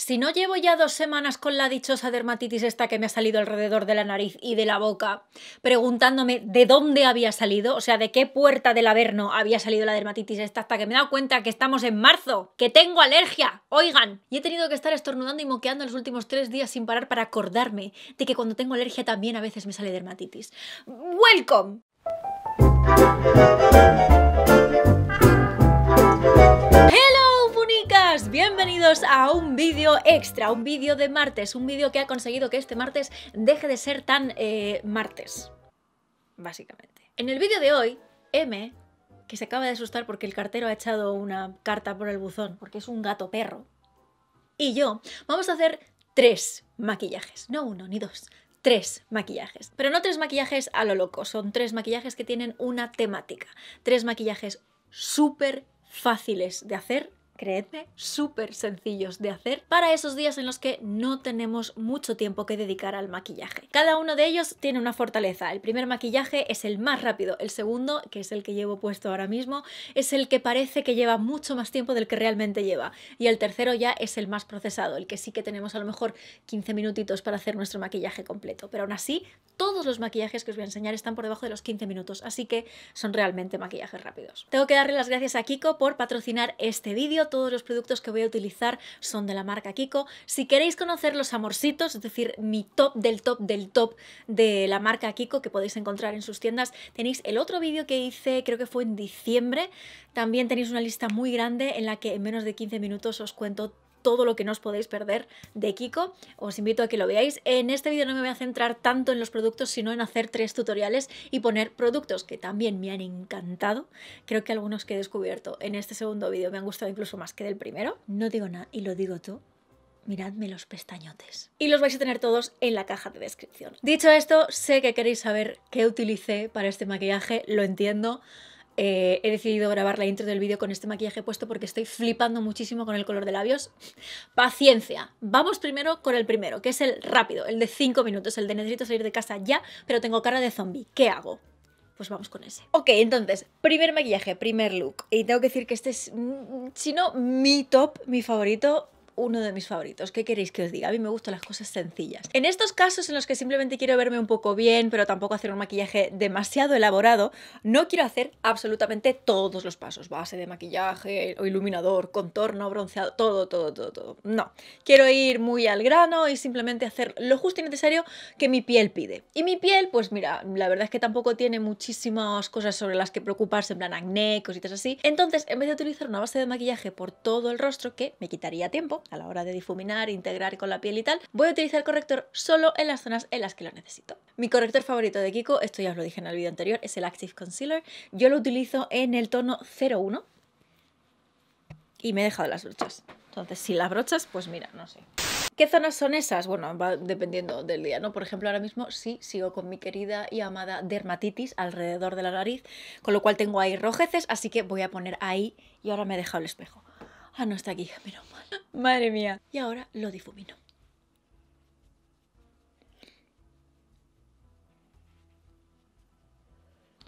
si no llevo ya dos semanas con la dichosa dermatitis esta que me ha salido alrededor de la nariz y de la boca, preguntándome de dónde había salido, o sea, de qué puerta del Averno había salido la dermatitis esta, hasta que me he dado cuenta que estamos en marzo, que tengo alergia, oigan, y he tenido que estar estornudando y moqueando los últimos tres días sin parar para acordarme de que cuando tengo alergia también a veces me sale dermatitis. ¡Welcome! bienvenidos a un vídeo extra, un vídeo de martes, un vídeo que ha conseguido que este martes deje de ser tan eh, martes, básicamente. En el vídeo de hoy, M, que se acaba de asustar porque el cartero ha echado una carta por el buzón, porque es un gato perro, y yo, vamos a hacer tres maquillajes, no uno ni dos, tres maquillajes. Pero no tres maquillajes a lo loco, son tres maquillajes que tienen una temática. Tres maquillajes súper fáciles de hacer creedme, súper sencillos de hacer para esos días en los que no tenemos mucho tiempo que dedicar al maquillaje. Cada uno de ellos tiene una fortaleza. El primer maquillaje es el más rápido, el segundo, que es el que llevo puesto ahora mismo, es el que parece que lleva mucho más tiempo del que realmente lleva. Y el tercero ya es el más procesado, el que sí que tenemos a lo mejor 15 minutitos para hacer nuestro maquillaje completo. Pero aún así, todos los maquillajes que os voy a enseñar están por debajo de los 15 minutos, así que son realmente maquillajes rápidos. Tengo que darle las gracias a Kiko por patrocinar este vídeo todos los productos que voy a utilizar son de la marca Kiko. Si queréis conocer los amorcitos, es decir, mi top del top del top de la marca Kiko que podéis encontrar en sus tiendas, tenéis el otro vídeo que hice, creo que fue en diciembre. También tenéis una lista muy grande en la que en menos de 15 minutos os cuento todo lo que no os podéis perder de Kiko. Os invito a que lo veáis. En este vídeo no me voy a centrar tanto en los productos, sino en hacer tres tutoriales y poner productos que también me han encantado. Creo que algunos que he descubierto en este segundo vídeo me han gustado incluso más que del primero. No digo nada y lo digo tú miradme los pestañotes. Y los vais a tener todos en la caja de descripción. Dicho esto, sé que queréis saber qué utilicé para este maquillaje, lo entiendo. Eh, he decidido grabar la intro del vídeo con este maquillaje puesto porque estoy flipando muchísimo con el color de labios. Paciencia. Vamos primero con el primero, que es el rápido, el de 5 minutos, el de necesito salir de casa ya, pero tengo cara de zombie. ¿Qué hago? pues vamos con ese. Ok, entonces, primer maquillaje, primer look. Y tengo que decir que este es, mm, si no, mi top, mi favorito, uno de mis favoritos. ¿Qué queréis que os diga? A mí me gustan las cosas sencillas. En estos casos en los que simplemente quiero verme un poco bien, pero tampoco hacer un maquillaje demasiado elaborado, no quiero hacer absolutamente todos los pasos. Base de maquillaje, iluminador, contorno, bronceado, todo, todo, todo, todo. No. Quiero ir muy al grano y simplemente hacer lo justo y necesario que mi piel pide. Y mi piel, pues mira, la verdad es que tampoco tiene muchísimas cosas sobre las que preocuparse, en plan acné, cositas así. Entonces, en vez de utilizar una base de maquillaje por todo el rostro, que me quitaría tiempo, a la hora de difuminar, integrar con la piel y tal, voy a utilizar el corrector solo en las zonas en las que lo necesito. Mi corrector favorito de Kiko, esto ya os lo dije en el vídeo anterior, es el Active Concealer. Yo lo utilizo en el tono 01 y me he dejado las brochas. Entonces, si las brochas, pues mira, no sé. ¿Qué zonas son esas? Bueno, va dependiendo del día, ¿no? Por ejemplo, ahora mismo sí sigo con mi querida y amada dermatitis alrededor de la nariz, con lo cual tengo ahí rojeces, así que voy a poner ahí y ahora me he dejado el espejo. Ah, no está aquí, pero Madre mía. Y ahora lo difumino.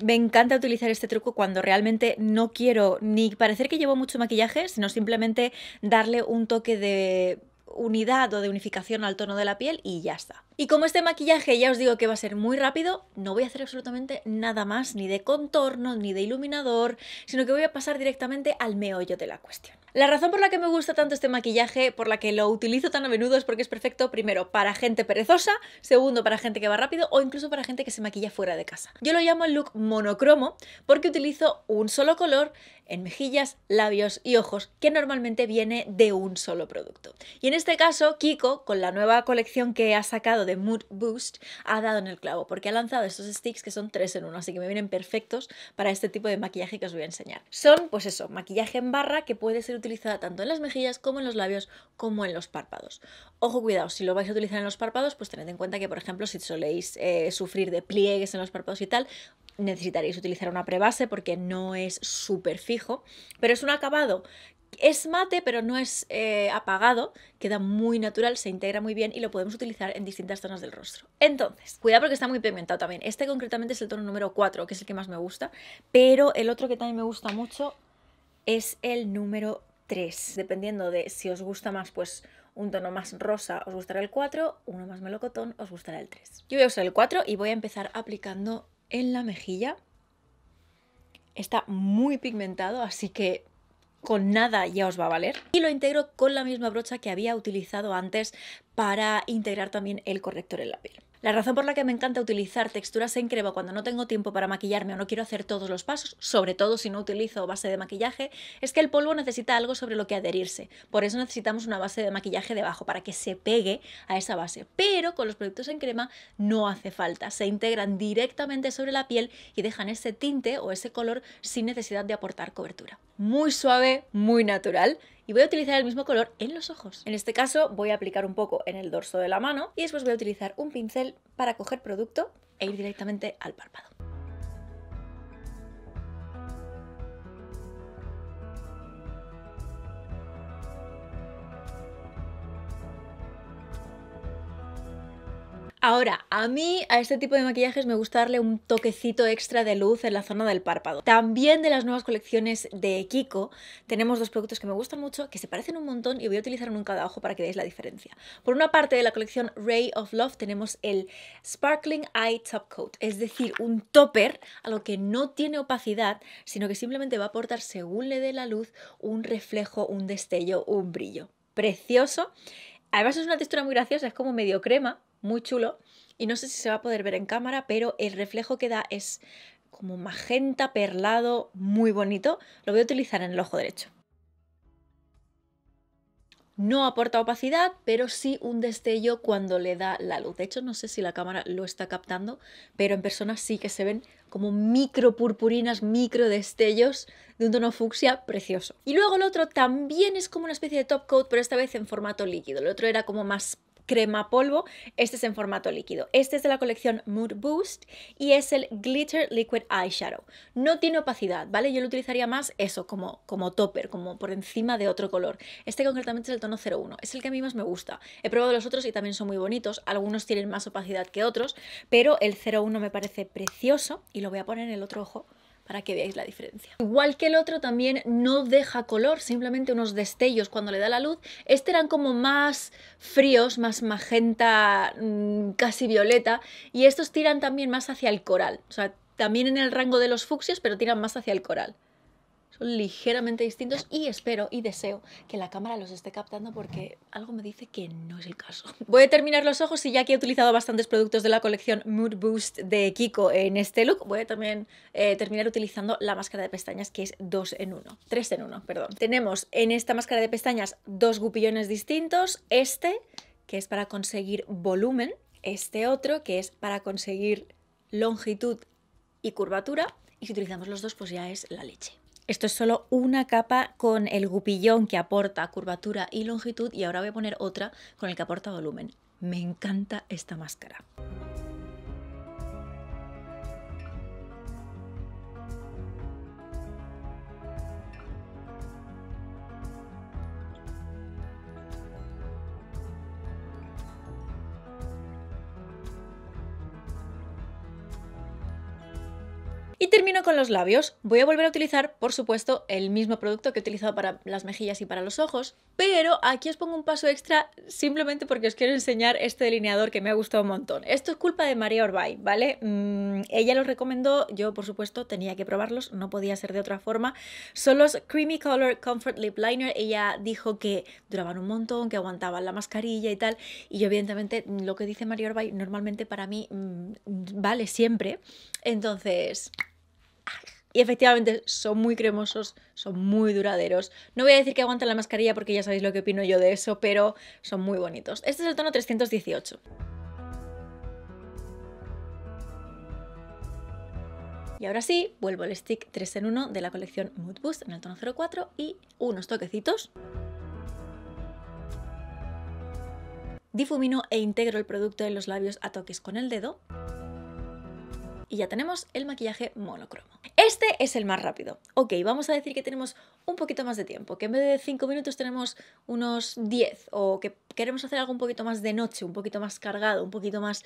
Me encanta utilizar este truco cuando realmente no quiero ni parecer que llevo mucho maquillaje, sino simplemente darle un toque de unidad o de unificación al tono de la piel y ya está. Y como este maquillaje ya os digo que va a ser muy rápido, no voy a hacer absolutamente nada más, ni de contorno, ni de iluminador, sino que voy a pasar directamente al meollo de la cuestión. La razón por la que me gusta tanto este maquillaje, por la que lo utilizo tan a menudo, es porque es perfecto, primero, para gente perezosa, segundo, para gente que va rápido o incluso para gente que se maquilla fuera de casa. Yo lo llamo el look monocromo porque utilizo un solo color en mejillas, labios y ojos, que normalmente viene de un solo producto. Y en este caso, Kiko, con la nueva colección que ha sacado de Mood Boost, ha dado en el clavo, porque ha lanzado estos sticks que son tres en uno, así que me vienen perfectos para este tipo de maquillaje que os voy a enseñar. Son, pues eso, maquillaje en barra que puede ser utilizada tanto en las mejillas como en los labios, como en los párpados. Ojo, cuidado, si lo vais a utilizar en los párpados, pues tened en cuenta que, por ejemplo, si soléis eh, sufrir de pliegues en los párpados y tal, necesitaréis utilizar una prebase porque no es súper fijo, pero es un acabado. Es mate, pero no es eh, apagado, queda muy natural, se integra muy bien y lo podemos utilizar en distintas zonas del rostro. Entonces, cuidado porque está muy pigmentado también. Este concretamente es el tono número 4, que es el que más me gusta, pero el otro que también me gusta mucho es el número 3. Dependiendo de si os gusta más, pues un tono más rosa os gustará el 4, uno más melocotón os gustará el 3. Yo voy a usar el 4 y voy a empezar aplicando en la mejilla. Está muy pigmentado, así que con nada ya os va a valer. Y lo integro con la misma brocha que había utilizado antes para integrar también el corrector en la piel. La razón por la que me encanta utilizar texturas en crema cuando no tengo tiempo para maquillarme o no quiero hacer todos los pasos, sobre todo si no utilizo base de maquillaje, es que el polvo necesita algo sobre lo que adherirse. Por eso necesitamos una base de maquillaje debajo para que se pegue a esa base. Pero con los productos en crema no hace falta. Se integran directamente sobre la piel y dejan ese tinte o ese color sin necesidad de aportar cobertura. Muy suave, muy natural y voy a utilizar el mismo color en los ojos. En este caso voy a aplicar un poco en el dorso de la mano y después voy a utilizar un pincel para coger producto e ir directamente al párpado. Ahora, a mí, a este tipo de maquillajes me gusta darle un toquecito extra de luz en la zona del párpado. También de las nuevas colecciones de Kiko, tenemos dos productos que me gustan mucho, que se parecen un montón y voy a utilizar uno en cada ojo para que veáis la diferencia. Por una parte de la colección Ray of Love tenemos el Sparkling Eye Top Coat, es decir, un topper a lo que no tiene opacidad, sino que simplemente va a aportar, según le dé la luz, un reflejo, un destello, un brillo. Precioso. Además es una textura muy graciosa, es como medio crema, muy chulo. Y no sé si se va a poder ver en cámara, pero el reflejo que da es como magenta, perlado, muy bonito. Lo voy a utilizar en el ojo derecho. No aporta opacidad, pero sí un destello cuando le da la luz. De hecho, no sé si la cámara lo está captando, pero en persona sí que se ven como micro purpurinas, micro destellos de un tono fucsia precioso. Y luego el otro también es como una especie de top coat, pero esta vez en formato líquido. El otro era como más crema polvo, este es en formato líquido. Este es de la colección Mood Boost y es el Glitter Liquid Eyeshadow. No tiene opacidad, ¿vale? Yo lo utilizaría más eso, como, como topper, como por encima de otro color. Este concretamente es el tono 01, es el que a mí más me gusta. He probado los otros y también son muy bonitos, algunos tienen más opacidad que otros, pero el 01 me parece precioso y lo voy a poner en el otro ojo para que veáis la diferencia. Igual que el otro también no deja color, simplemente unos destellos cuando le da la luz. Este eran como más fríos, más magenta, mm, casi violeta, y estos tiran también más hacia el coral, o sea, también en el rango de los fucsias, pero tiran más hacia el coral son ligeramente distintos y espero y deseo que la cámara los esté captando porque algo me dice que no es el caso. Voy a terminar los ojos y ya que he utilizado bastantes productos de la colección Mood Boost de Kiko en este look, voy a también eh, terminar utilizando la máscara de pestañas que es dos en uno, 3 en 1, perdón. Tenemos en esta máscara de pestañas dos gupillones distintos, este que es para conseguir volumen, este otro que es para conseguir longitud y curvatura y si utilizamos los dos pues ya es la leche. Esto es solo una capa con el gupillón que aporta curvatura y longitud y ahora voy a poner otra con el que aporta volumen. Me encanta esta máscara. Y termino con los labios. Voy a volver a utilizar, por supuesto, el mismo producto que he utilizado para las mejillas y para los ojos, pero aquí os pongo un paso extra simplemente porque os quiero enseñar este delineador que me ha gustado un montón. Esto es culpa de María Orbay, ¿vale? Mm, ella lo recomendó, yo por supuesto tenía que probarlos, no podía ser de otra forma. Son los Creamy Color Comfort Lip Liner. Ella dijo que duraban un montón, que aguantaban la mascarilla y tal, y yo evidentemente lo que dice María Orbay normalmente para mí mm, vale siempre. Entonces... Y efectivamente son muy cremosos, son muy duraderos. No voy a decir que aguantan la mascarilla porque ya sabéis lo que opino yo de eso, pero son muy bonitos. Este es el tono 318. Y ahora sí, vuelvo al stick 3 en 1 de la colección Mood Boost en el tono 04 y unos toquecitos. Difumino e integro el producto de los labios a toques con el dedo y ya tenemos el maquillaje monocromo. Este es el más rápido. Ok, vamos a decir que tenemos un poquito más de tiempo, que en vez de 5 minutos tenemos unos 10 o que queremos hacer algo un poquito más de noche, un poquito más cargado, un poquito más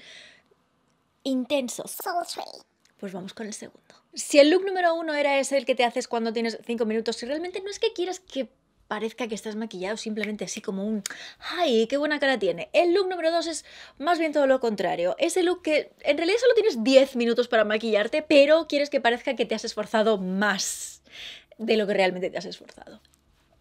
intenso. Pues vamos con el segundo. Si el look número uno era ese el que te haces cuando tienes 5 minutos, si realmente no es que quieras que parezca que estás maquillado simplemente así como un ¡ay, qué buena cara tiene! El look número 2 es más bien todo lo contrario. Es el look que en realidad solo tienes 10 minutos para maquillarte, pero quieres que parezca que te has esforzado más de lo que realmente te has esforzado.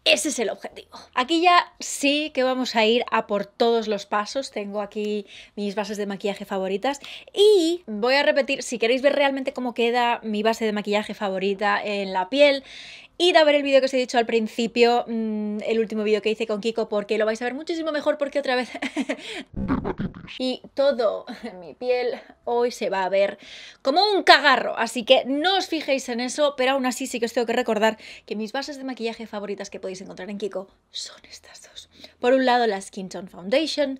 Ese es el objetivo. Aquí ya sí que vamos a ir a por todos los pasos. Tengo aquí mis bases de maquillaje favoritas y voy a repetir, si queréis ver realmente cómo queda mi base de maquillaje favorita en la piel, Id a ver el vídeo que os he dicho al principio, mm, el último vídeo que hice con Kiko, porque lo vais a ver muchísimo mejor porque otra vez... y todo mi piel hoy se va a ver como un cagarro, así que no os fijéis en eso, pero aún así sí que os tengo que recordar que mis bases de maquillaje favoritas que podéis encontrar en Kiko son estas dos. Por un lado la Skin Tone Foundation,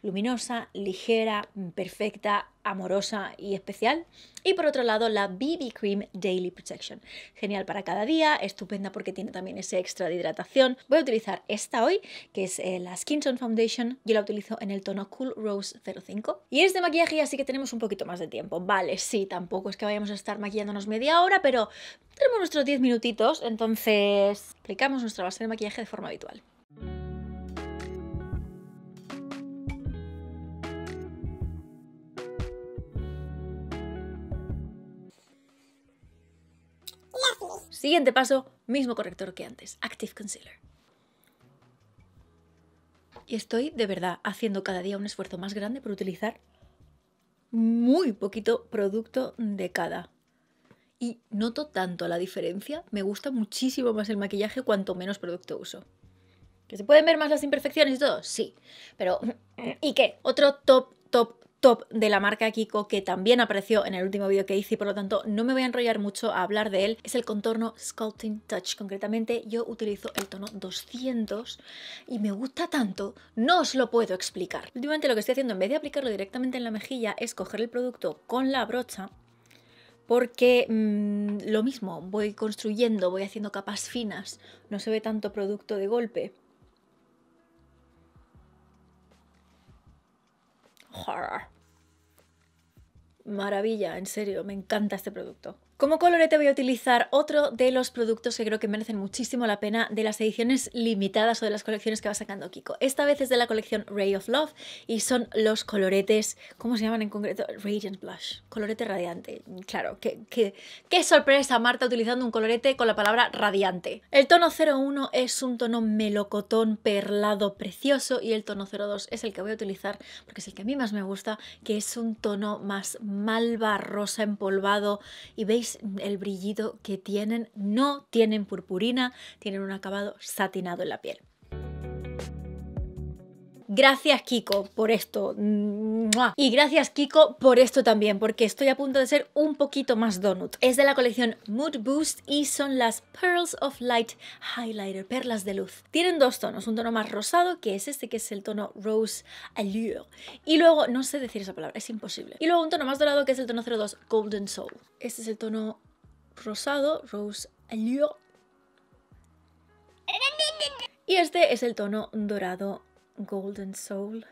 luminosa, ligera, perfecta, amorosa y especial. Y por otro lado, la BB Cream Daily Protection. Genial para cada día, estupenda porque tiene también ese extra de hidratación. Voy a utilizar esta hoy, que es eh, la Skin Tone Foundation. Yo la utilizo en el tono Cool Rose 05. Y es de maquillaje, así que tenemos un poquito más de tiempo. Vale, sí, tampoco es que vayamos a estar maquillándonos media hora, pero tenemos nuestros 10 minutitos, entonces aplicamos nuestra base de maquillaje de forma habitual. Siguiente paso, mismo corrector que antes, Active Concealer. Y estoy de verdad haciendo cada día un esfuerzo más grande por utilizar muy poquito producto de cada. Y noto tanto la diferencia, me gusta muchísimo más el maquillaje cuanto menos producto uso. ¿Que se pueden ver más las imperfecciones y todo? Sí. Pero, ¿y qué? Otro top, top top de la marca Kiko que también apareció en el último vídeo que hice y por lo tanto no me voy a enrollar mucho a hablar de él es el contorno Sculpting Touch. Concretamente yo utilizo el tono 200 y me gusta tanto, no os lo puedo explicar. Últimamente lo que estoy haciendo en vez de aplicarlo directamente en la mejilla es coger el producto con la brocha porque mm, lo mismo, voy construyendo, voy haciendo capas finas, no se ve tanto producto de golpe. Horror maravilla, en serio, me encanta este producto. Como colorete voy a utilizar otro de los productos que creo que merecen muchísimo la pena de las ediciones limitadas o de las colecciones que va sacando Kiko. Esta vez es de la colección Ray of Love y son los coloretes, ¿cómo se llaman en concreto? Radiant Blush, colorete radiante. Claro, qué, qué, sorpresa Marta utilizando un colorete con la palabra radiante. El tono 01 es un tono melocotón perlado precioso y el tono 02 es el que voy a utilizar porque es el que a mí más me gusta, que es un tono más malva, rosa, empolvado y veis el brillido que tienen? No tienen purpurina, tienen un acabado satinado en la piel. Gracias Kiko por esto. Y gracias Kiko por esto también, porque estoy a punto de ser un poquito más donut. Es de la colección Mood Boost y son las Pearls of Light Highlighter, perlas de luz. Tienen dos tonos, un tono más rosado, que es este, que es el tono Rose Allure. Y luego, no sé decir esa palabra, es imposible. Y luego un tono más dorado, que es el tono 02 Golden Soul. Este es el tono rosado, Rose Allure. Y este es el tono dorado Golden Soul.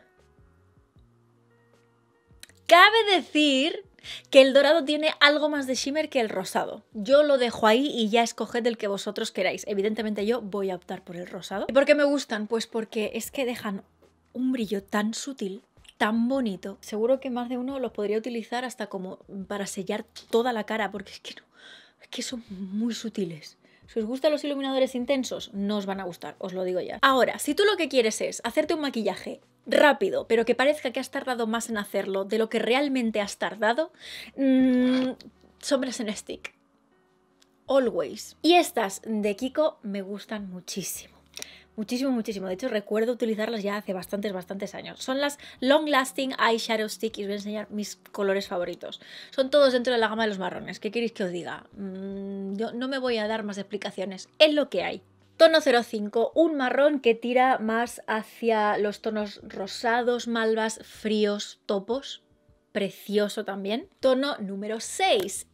Cabe decir que el dorado tiene algo más de shimmer que el rosado. Yo lo dejo ahí y ya escoged el que vosotros queráis. Evidentemente yo voy a optar por el rosado. ¿Y por qué me gustan? Pues porque es que dejan un brillo tan sutil, tan bonito. Seguro que más de uno los podría utilizar hasta como para sellar toda la cara, porque es que es que son muy sutiles. Si os gustan los iluminadores intensos, no os van a gustar, os lo digo ya. Ahora, si tú lo que quieres es hacerte un maquillaje rápido, pero que parezca que has tardado más en hacerlo de lo que realmente has tardado, mm, sombras en stick. Always. Y estas de Kiko me gustan muchísimo. Muchísimo, muchísimo. De hecho, recuerdo utilizarlas ya hace bastantes, bastantes años. Son las Long Lasting Eyeshadow Stick y os voy a enseñar mis colores favoritos. Son todos dentro de la gama de los marrones. ¿Qué queréis que os diga? Mm, yo no me voy a dar más explicaciones. Es lo que hay. Tono 05, un marrón que tira más hacia los tonos rosados, malvas, fríos, topos. Precioso también. Tono número 6,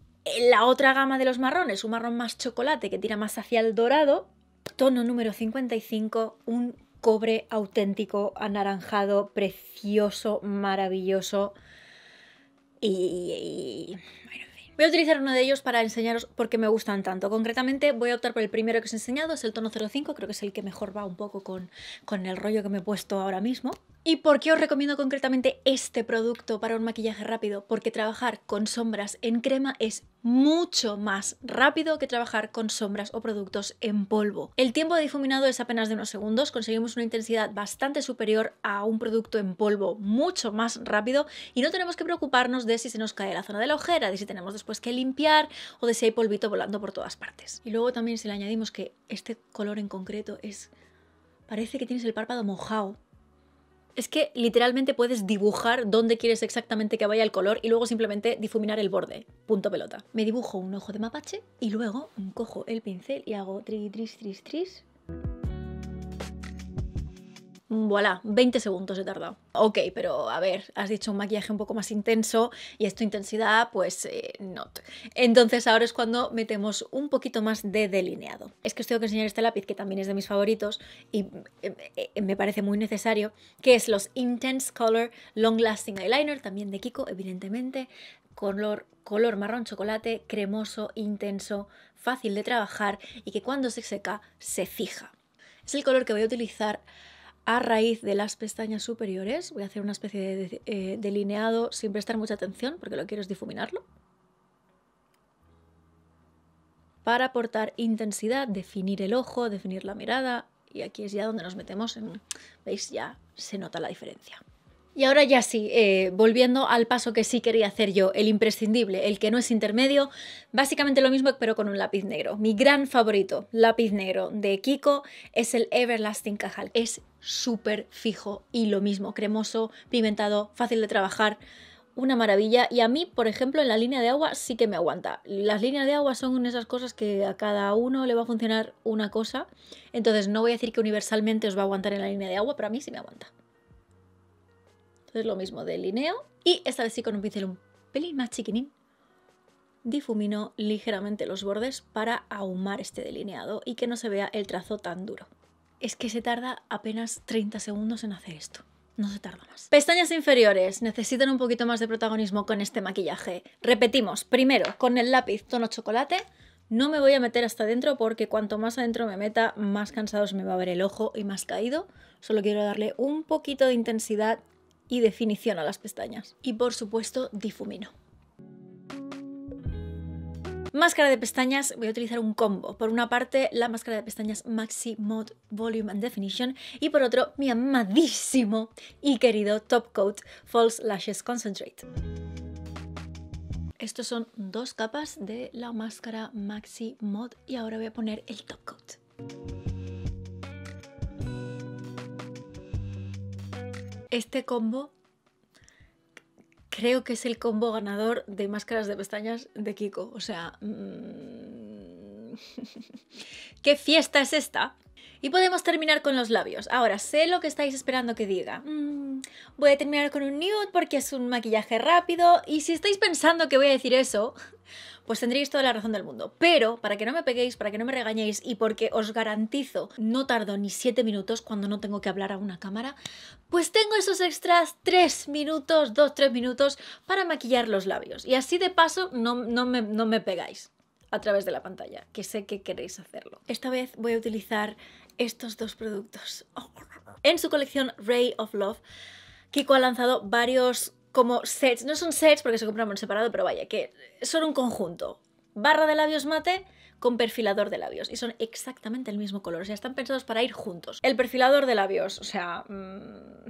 la otra gama de los marrones, un marrón más chocolate que tira más hacia el dorado Tono número 55, un cobre auténtico, anaranjado, precioso, maravilloso. Y, bueno, Voy a utilizar uno de ellos para enseñaros por qué me gustan tanto. Concretamente voy a optar por el primero que os he enseñado, es el tono 05, creo que es el que mejor va un poco con, con el rollo que me he puesto ahora mismo. ¿Y por qué os recomiendo concretamente este producto para un maquillaje rápido? Porque trabajar con sombras en crema es mucho más rápido que trabajar con sombras o productos en polvo. El tiempo de difuminado es apenas de unos segundos, conseguimos una intensidad bastante superior a un producto en polvo mucho más rápido y no tenemos que preocuparnos de si se nos cae la zona de la ojera, de si tenemos después que limpiar o de si hay polvito volando por todas partes. Y luego también si le añadimos que este color en concreto es... parece que tienes el párpado mojado es que literalmente puedes dibujar dónde quieres exactamente que vaya el color y luego simplemente difuminar el borde. Punto pelota. Me dibujo un ojo de mapache y luego cojo el pincel y hago tris, tris, tris, tris voilà, 20 segundos he tardado. Ok, pero a ver, has dicho un maquillaje un poco más intenso y esto intensidad, pues eh, no. Entonces ahora es cuando metemos un poquito más de delineado. Es que os tengo que enseñar este lápiz, que también es de mis favoritos y eh, eh, me parece muy necesario, que es los Intense Color Long Lasting Eyeliner, también de Kiko, evidentemente, color, color marrón chocolate, cremoso, intenso, fácil de trabajar y que cuando se seca se fija. Es el color que voy a utilizar a raíz de las pestañas superiores. Voy a hacer una especie de, eh, delineado sin prestar mucha atención porque lo quiero es difuminarlo. Para aportar intensidad, definir el ojo, definir la mirada. Y aquí es ya donde nos metemos ¿Veis? Ya se nota la diferencia. Y ahora ya sí, eh, volviendo al paso que sí quería hacer yo, el imprescindible, el que no es intermedio, básicamente lo mismo pero con un lápiz negro. Mi gran favorito, lápiz negro de Kiko, es el Everlasting Cajal. Es súper fijo y lo mismo, cremoso, pimentado, fácil de trabajar una maravilla y a mí, por ejemplo, en la línea de agua sí que me aguanta. Las líneas de agua son esas cosas que a cada uno le va a funcionar una cosa, entonces no voy a decir que universalmente os va a aguantar en la línea de agua, pero a mí sí me aguanta. Entonces lo mismo delineo y esta vez sí con un pincel un pelín más chiquinín difumino ligeramente los bordes para ahumar este delineado y que no se vea el trazo tan duro. Es que se tarda apenas 30 segundos en hacer esto. No se tarda más. Pestañas inferiores. Necesitan un poquito más de protagonismo con este maquillaje. Repetimos, primero con el lápiz tono chocolate. No me voy a meter hasta adentro porque cuanto más adentro me meta, más cansados me va a ver el ojo y más caído. Solo quiero darle un poquito de intensidad y definición a las pestañas. Y por supuesto, difumino. Máscara de pestañas, voy a utilizar un combo. Por una parte, la máscara de pestañas Maxi Mod Volume and Definition y por otro, mi amadísimo y querido Top Coat False Lashes Concentrate. Estos son dos capas de la máscara Maxi Mod y ahora voy a poner el Top Coat. Este combo creo que es el combo ganador de máscaras de pestañas de Kiko. O sea, mm, ¿Qué fiesta es esta? Y podemos terminar con los labios. Ahora, sé lo que estáis esperando que diga. Mm, voy a terminar con un nude porque es un maquillaje rápido. Y si estáis pensando que voy a decir eso, pues tendréis toda la razón del mundo. Pero, para que no me peguéis, para que no me regañéis y porque os garantizo, no tardo ni 7 minutos cuando no tengo que hablar a una cámara, pues tengo esos extras 3 minutos, 2-3 minutos para maquillar los labios. Y así de paso no me pegáis a través de la pantalla, que sé que queréis hacerlo. Esta vez voy a utilizar estos dos productos. Oh, en su colección Ray of Love, Kiko ha lanzado varios como sets, no son sets porque se compran separado, pero vaya, que son un conjunto. Barra de labios mate con perfilador de labios y son exactamente el mismo color, o sea, están pensados para ir juntos. El perfilador de labios, o sea, mm,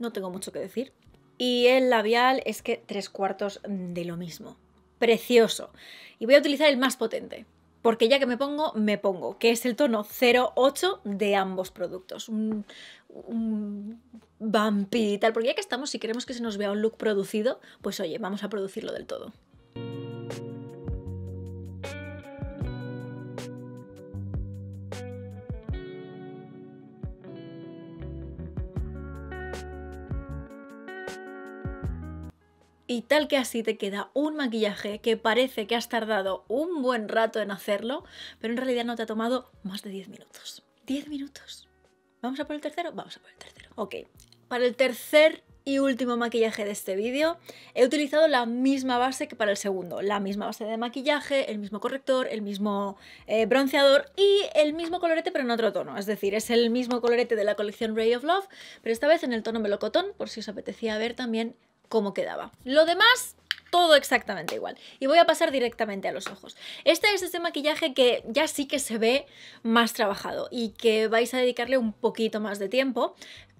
no tengo mucho que decir. Y el labial es que tres cuartos de lo mismo precioso. Y voy a utilizar el más potente, porque ya que me pongo, me pongo, que es el tono 08 de ambos productos. Un, un y tal, porque ya que estamos, si queremos que se nos vea un look producido, pues oye, vamos a producirlo del todo. Y tal que así te queda un maquillaje que parece que has tardado un buen rato en hacerlo, pero en realidad no te ha tomado más de 10 minutos. 10 minutos. ¿Vamos a por el tercero? Vamos a por el tercero. Ok, para el tercer y último maquillaje de este vídeo, he utilizado la misma base que para el segundo, la misma base de maquillaje, el mismo corrector, el mismo eh, bronceador y el mismo colorete pero en otro tono, es decir, es el mismo colorete de la colección Ray of Love, pero esta vez en el tono melocotón, por si os apetecía ver también como quedaba. Lo demás, todo exactamente igual. Y voy a pasar directamente a los ojos. Este es ese maquillaje que ya sí que se ve más trabajado y que vais a dedicarle un poquito más de tiempo,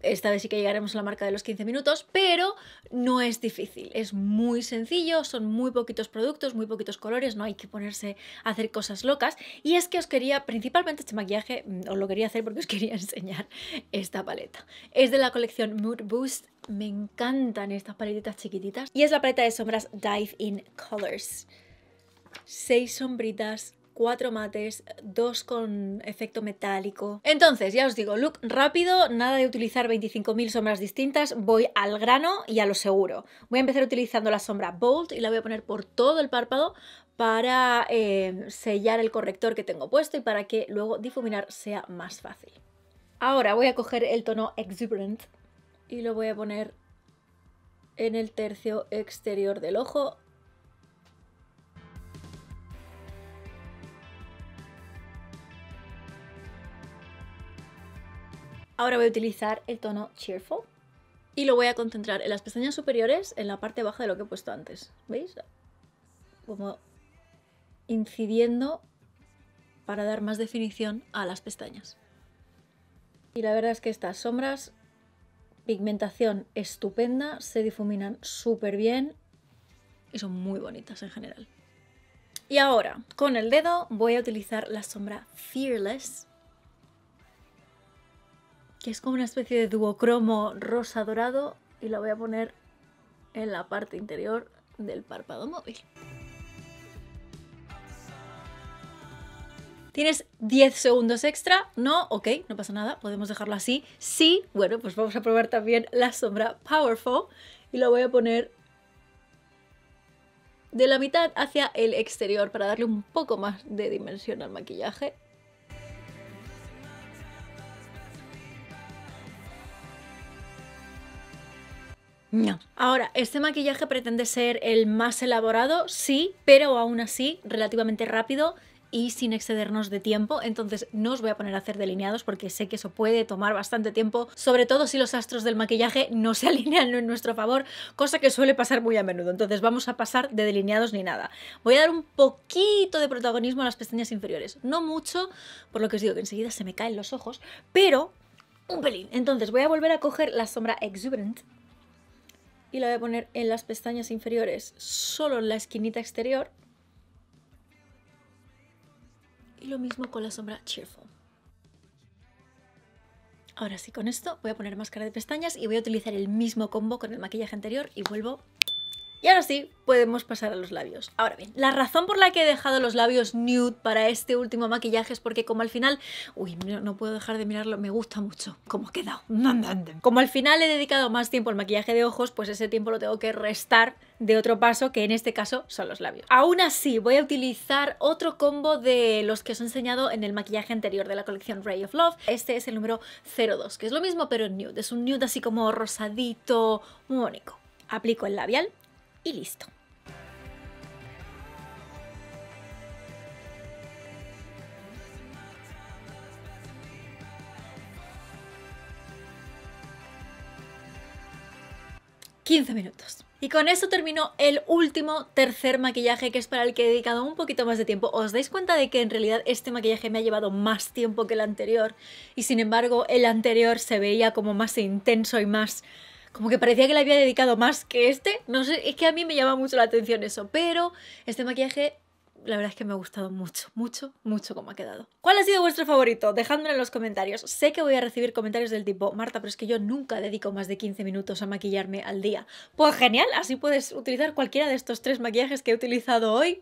esta vez sí que llegaremos a la marca de los 15 minutos, pero no es difícil, es muy sencillo, son muy poquitos productos, muy poquitos colores, no hay que ponerse a hacer cosas locas. Y es que os quería, principalmente este maquillaje, mm, os lo quería hacer porque os quería enseñar esta paleta. Es de la colección Mood Boost me encantan estas paletitas chiquititas. Y es la paleta de sombras Dive in Colors. Seis sombritas cuatro mates, dos con efecto metálico. Entonces, ya os digo, look rápido, nada de utilizar 25.000 sombras distintas, voy al grano y a lo seguro. Voy a empezar utilizando la sombra Bold y la voy a poner por todo el párpado para eh, sellar el corrector que tengo puesto y para que luego difuminar sea más fácil. Ahora voy a coger el tono Exuberant y lo voy a poner en el tercio exterior del ojo Ahora voy a utilizar el tono Cheerful y lo voy a concentrar en las pestañas superiores, en la parte baja de lo que he puesto antes. ¿Veis? Como incidiendo para dar más definición a las pestañas. Y la verdad es que estas sombras, pigmentación estupenda, se difuminan súper bien y son muy bonitas en general. Y ahora, con el dedo, voy a utilizar la sombra Fearless que es como una especie de duocromo rosa dorado y la voy a poner en la parte interior del párpado móvil. ¿Tienes 10 segundos extra? No, ok, no pasa nada, podemos dejarlo así. Sí, bueno, pues vamos a probar también la sombra Powerful y la voy a poner de la mitad hacia el exterior para darle un poco más de dimensión al maquillaje Ahora, ¿este maquillaje pretende ser el más elaborado? Sí, pero aún así relativamente rápido y sin excedernos de tiempo, entonces no os voy a poner a hacer delineados porque sé que eso puede tomar bastante tiempo, sobre todo si los astros del maquillaje no se alinean en nuestro favor, cosa que suele pasar muy a menudo, entonces vamos a pasar de delineados ni nada. Voy a dar un poquito de protagonismo a las pestañas inferiores, no mucho, por lo que os digo que enseguida se me caen los ojos, pero un pelín. Entonces voy a volver a coger la sombra Exuberant y la voy a poner en las pestañas inferiores, solo en la esquinita exterior. Y lo mismo con la sombra Cheerful. Ahora sí, con esto voy a poner máscara de pestañas y voy a utilizar el mismo combo con el maquillaje anterior y vuelvo y ahora sí, podemos pasar a los labios. Ahora bien, la razón por la que he dejado los labios nude para este último maquillaje es porque como al final... Uy, no, puedo dejar de mirarlo, me gusta mucho cómo ha quedado. Como al final he dedicado más tiempo al maquillaje de ojos, pues ese tiempo lo tengo que restar de otro paso que en este caso son los labios. Aún así, voy a utilizar otro combo de los que os he enseñado en el maquillaje anterior de la colección Ray of Love. Este es el número 02, que es lo mismo pero nude. Es un nude así como rosadito, muy bonito aplico el labial y listo. ...15 minutos... Y con esto termino el último tercer maquillaje que es para el que he dedicado un poquito más de tiempo. Os dais cuenta de que en realidad este maquillaje me ha llevado más tiempo que el anterior y sin embargo el anterior se veía como más intenso y más como que parecía que le había dedicado más que este. No sé, es que a mí me llama mucho la atención eso, pero este maquillaje la verdad es que me ha gustado mucho, mucho, mucho como ha quedado. ¿Cuál ha sido vuestro favorito? dejándolo en los comentarios. Sé que voy a recibir comentarios del tipo, Marta, pero es que yo nunca dedico más de 15 minutos a maquillarme al día. Pues genial, así puedes utilizar cualquiera de estos tres maquillajes que he utilizado hoy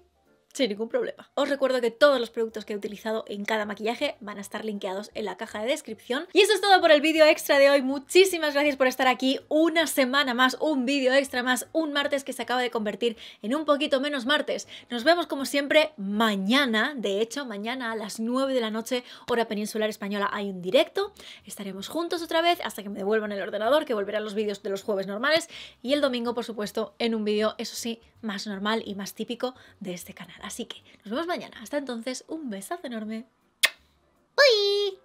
sin ningún problema. Os recuerdo que todos los productos que he utilizado en cada maquillaje van a estar linkeados en la caja de descripción. Y eso es todo por el vídeo extra de hoy. Muchísimas gracias por estar aquí una semana más, un vídeo extra más, un martes que se acaba de convertir en un poquito menos martes. Nos vemos como siempre mañana, de hecho mañana a las 9 de la noche, hora peninsular española, hay un directo. Estaremos juntos otra vez hasta que me devuelvan el ordenador, que volverán los vídeos de los jueves normales. Y el domingo, por supuesto, en un vídeo, eso sí, más normal y más típico de este canal. Así que nos vemos mañana. Hasta entonces, un besazo enorme. Bye.